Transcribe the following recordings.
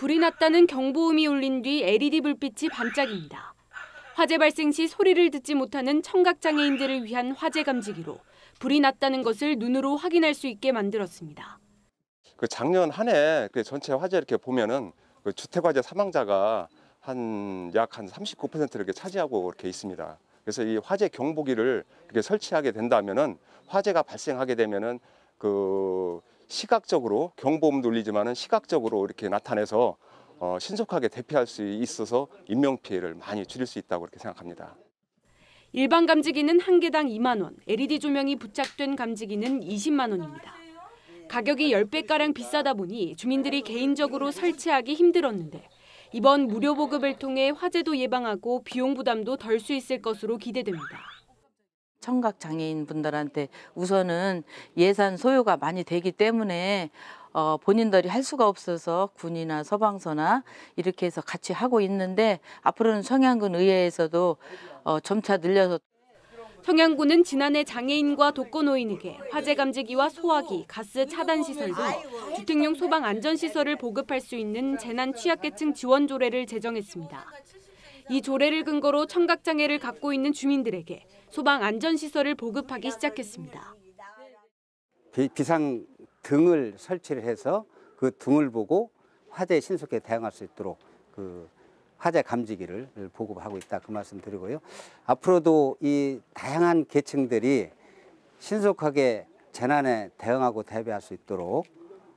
불이 났다는 경보음이 울린 뒤 LED 불빛이 반짝입니다. 화재 발생 시 소리를 듣지 못하는 청각장애인들을 위한 화재 감지기로 불이 났다는 것을 눈으로 확인할 수 있게 만들었습니다. 그 작년 한해 그 전체 화재 이렇게 보면은 그 주택 화재 사망자가 한 약 한3 9 이렇게 차지하고 이렇게 있습니다. 그래서 이 화재 경보기를 이렇게 설치하게 된다면은 화재가 발생하게 되면은 그 시각적으로 경보음 돌리지만은 시각적으로 이렇게 나타내서 어, 신속하게 대피할 수 있어서 인명 피해를 많이 줄일 수 있다고 그렇게 생각합니다. 일반 감지기는 한 개당 2만 원, LED 조명이 부착된 감지기는 20만 원입니다. 가격이 10배가량 비싸다 보니 주민들이 개인적으로 설치하기 힘들었는데 이번 무료 보급을 통해 화재도 예방하고 비용 부담도 덜 수 있을 것으로 기대됩니다. 청각 장애인 분들한테 우선은 예산 소요가 많이 되기 때문에 어, 본인들이 할 수가 없어서 군이나 서방서나 이렇게 해서 같이 하고 있는데 앞으로는 청양군 의회에서도 어, 점차 늘려서 청양군은 지난해 장애인과 독거노인에게 화재감지기와 소화기, 가스 차단 시설 등 주택용 소방 안전시설을 보급할 수 있는 재난 취약계층 지원 조례를 제정했습니다. 이 조례를 근거로 청각장애를 갖고 있는 주민들에게 소방 안전시설을 보급하기 시작했습니다. 비상 등을 설치를 해서 그 등을 보고 화재에 신속히 대응할 수 있도록 그 화재 감지기를 보급하고 있다 그 말씀 드리고요. 앞으로도 이 다양한 계층들이 신속하게 재난에 대응하고 대비할 수 있도록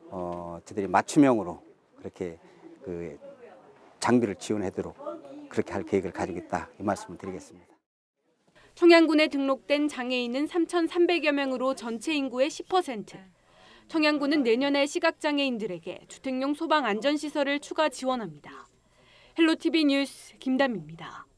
어, 저들이 희 맞춤형으로 그렇게 그 장비를 지원하도록 그렇게 할 계획을 가지고 다이 말씀을 드리겠습니다. 청양군에 등록된 장애인은 3,300여 명으로 전체 인구의 10%. 청양군은 내년에 시각장애인들에게 주택용 소방 안전시설을 추가 지원합니다. 헬로티비 뉴스 김담입니다.